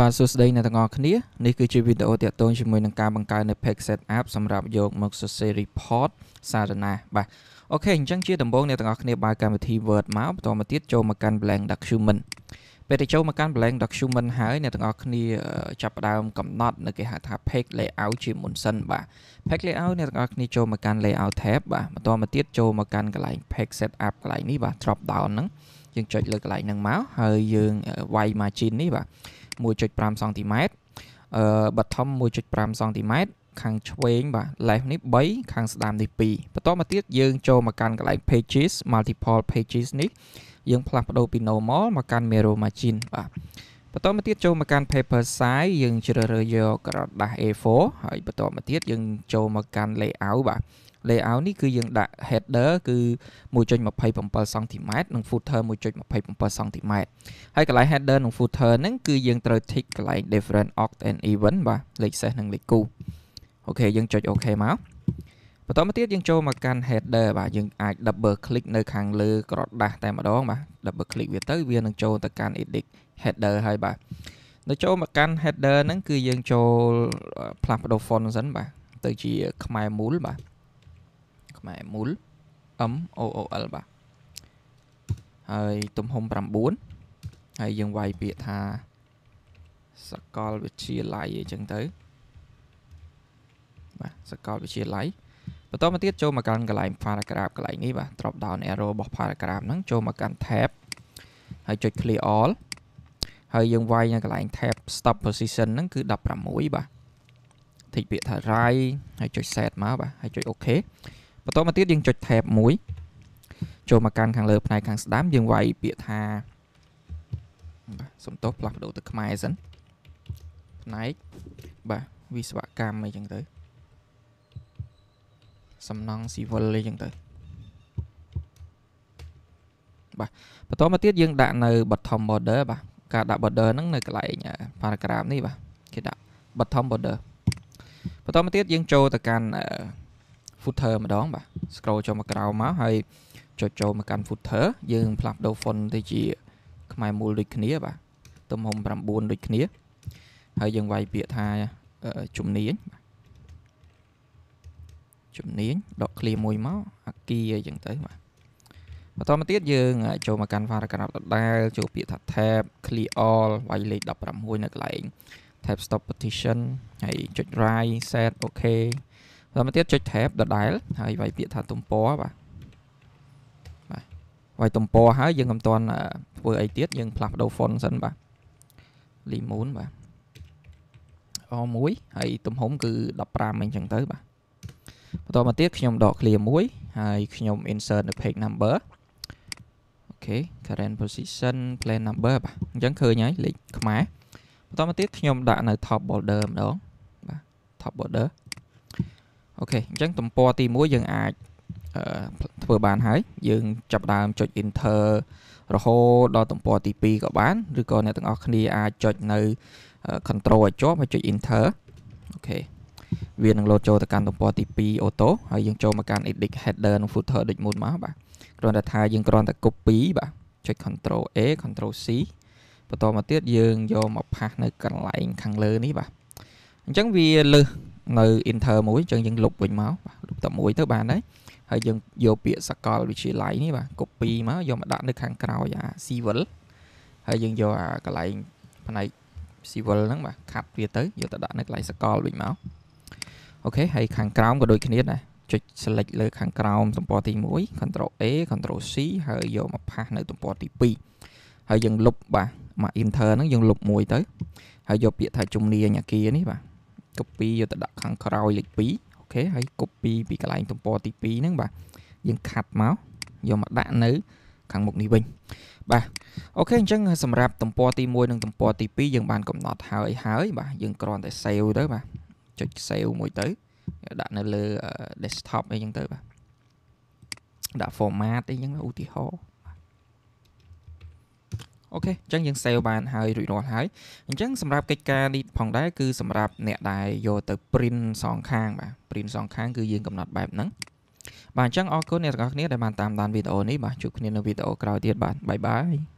បាទសួស្តីអ្នកទាំងអស់គ្នានេះគឺជាវីដេអូទាក់ទងជាមួយនឹងការបង្កើតនៅ Pack Setup សម្រាប់យកមកសរសេរ report សារណាបាទអូខេអញ្ចឹងជាដំបូងអ្នកទាំងអស់គ្នាបើកកម្មវិធី Word មកបន្តមកទៀតចូលមកកាន់ blank document ពេលទៅចូលមកកាន់ blank document ហើយអ្នកទាំងអស់គ្នាចាប់ផ្ដើមកំណត់នៅគេហៅថា page layout ជាមុនសិនបាទ page layout អ្នកទាំងអស់គ្នាចូលមកកាន់ layout tab បាទបន្តមកទៀតចូលមកកាន់កន្លែង page setup កន្លែងនេះបាទ drop down ហ្នឹងយើងចុចលើកន្លែងហ្នឹងមកហើយយើងវាយ margin នេះបាទ1.5សង់ទីម៉ែត្រអឺបាត់ធំ1.5សង់ទីម៉ែត្រខាងឆ្វេងបាទ left នេះ3ខាងស្ដាំនេះ2បន្តមកទៀតយើងចូលមកកាន់កន្លែង pages multiple pages នេះយើងផ្លាស់ប្ដូរពី normal មកកាន់ mirror margin បាទបន្តមកទៀតចូលមកកាន់ paper size យើងជ្រើសរើសយកក្រដាស់ A4 ហើយបន្តមកទៀតយើងចូលមកកាន់ layout បាទ layout នេះគឺយើងដាក់ header គឺ1.27សង់ទីម៉ែត្រនិង footer 1.27សង់ទីម៉ែត្រហើយកន្លែង header និង footer ហ្នឹងគឺយើងត្រូវ tick កន្លែង different oct and even បាទលេខសេសនិងលេខគូអូខេយើងចុច OK មកបន្តមកទៀតយើងចូលមកកាន់ header បាទយើងអាច double click នៅខាងលើក្រដាស់តែម្ដងបាទ double click វាទៅវានឹងចូលទៅកាន់ edit header ហើយបាទនៅចូលមកកាន់ header ហ្នឹងគឺយើងចូលផ្លាស់ប្ដូរ font សិនបាទទៅជាខ្មែរមូលបាទខ្មែរមូល M O O L បាទហើយទំហំ9ហើយយើងវាយពាក្យថាសកលវិទ្យាល័យអីចឹងទៅបាទសកលវិទ្យាល័យបន្តមកទៀតចូលមកកាន់កន្លែង paragraph កន្លែងនេះបាទ drop down arrow របស់ paragraph ហ្នឹងចូលមកកាន់ tab ហើយចុច clear all ហើយយើងវាយនៅកន្លែង tab stop position ហ្នឹងគឺ16បាទតិចពាក្យថា right ហើយចុច set មកបាទហើយចុច okay បន្តមកទៀតយើងចុច tab មួយចូលមកកាន់ខាងលើផ្នែកខាងស្ដាំយើងវាយពាក្យថាសំទោសផ្លាស់ប្ដូរទៅខ្មែរសិនផ្នែកបាទវិស្វកម្មអីចឹងទៅសំណង់ civil អីចឹងទៅបាទបន្តមកទៀតយើងដាក់នៅ bottom border បាទការដាក់ border ហ្នឹងនៅកន្លែង paragraph នេះបាទគេដាក់ bottom border បន្តមកទៀតយើងចូលទៅកាន់ footer ម្ដងបាទ scroll ចុះមកក្រោមមកហើយចុចចូលមកកាន់ footer យើងផ្លាស់ប្ដូរ font ទៅជាខ្មែរមូលដូចគ្នាបាទទំហំ9ដូចគ្នាហើយយើងវាយពាក្យថាជំនាញជំនាញដក clear មួយមកអាគីអីចឹងទៅបាទបន្តមកទៀតយើងចូលមកកាន់ file ក្រៅដដែលចូលពាក្យថា tab clear all វាយលេខ16នៅកន្លែង tab stop partition ហើយចុច right set okay តាមទៀតចុច tab ដដែលហើយវាយពាក្យថាទំព័របាទបាទវាយទំព័រហើយយើងមិនទាន់ធ្វើអីទៀតយើងផ្លាស់ប្ដូរ font សិនបាទ lemon បាទ R1 ហើយទំហំគឺ15អញ្ចឹងទៅបាទបន្តមកទៀតខ្ញុំដក clear មួយហើយខ្ញុំ insert នៅ page number អូខេ current position plan number បាទអញ្ចឹងឃើញហើយលេខខ្មែរបន្តមកទៀតខ្ញុំដាក់នៅ top border ម្ដងបាទ top border អូខេអញ្ចឹងទំព័រទី1យើងអាចធ្វើបានហើយយើងចាប់ដើមចុច enter រហូតដល់ទំព័រទី2ក៏បានឬក៏អ្នកទាំងអស់គ្នាអាចចុចនៅ control ឲ្យជាប់ហើយចុច enter អូខេវានឹងលោតចូលទៅកាន់ទំព័រទី2 auto ហើយយើងចូលមកកាន់ edit header និង footer ដូចមុនមកបាទគ្រាន់តែថាយើងគ្រាន់តែ copy បាទចុច control A control C បន្តមកទៀតយើងយកមកផាសនៅកន្លែងខាងលើនេះបាទអញ្ចឹងវាលើសនៅ enter មួយអញ្ចឹងយើងលុបវិញមកបាទលុបតែមួយទៅបានហើយហើយយើងយកពាក្យសកលវិទ្យាល័យនេះបាទ copy មកយកមកដាក់នៅខាងក្រោយអា civil ហើយយើងយកអាកន្លែងផ្នែក civil ហ្នឹងបាទខាត់វាទៅយកទៅដាក់នៅកន្លែងសកលវិញមកអូខេហើយខាងក្រោមក៏ដូចគ្នាដែរចុច select លើ ខាងក្រោមទំព័រទី1 control A control C ហើយយកមកផាសនៅ ទំព័រទី2ហើយយើងលុបបាទមក enter ហ្នឹងយើងលុបមួយទៅ ហើយយកពាក្យថាជំនាញអាគារនេះបាទ copy យកទៅដាក់ខាងក្រោយលេខ2អូខេហើយ copy ពីកន្លែងទំព័រទី2ហ្នឹងបាទយើងខាត់មកយកមកដាក់នៅខាងមុខនេះវិញបាទអូខេអញ្ចឹងសម្រាប់ទំព័រទី1និងទំព័រទី2យើងបានកំណត់ហើយហើយបាទយើងគ្រាន់តែ save ទៅបាទចុច save មួយទៅដាក់នៅលើ desktop អីចឹងទៅបាទដាក់ format អីចឹងឧទាហរណ៍អូខេអញ្ចឹងយើង save បានហើយរួចរាល់ហើយអញ្ចឹងសម្រាប់កិច្ចការនេះផងដែរគឺសម្រាប់អ្នកដែលយកទៅ print សងខាង បាទ print សងខាងគឺយើងកំណត់បែបហ្នឹងបាទអញ្ចឹងអរគុណអ្នកទាំងអស់គ្នាដែលបានតាមដានវីដេអូនេះបាទជួបគ្នានៅវីដេអូក្រោយទៀតបាទបាយបាយ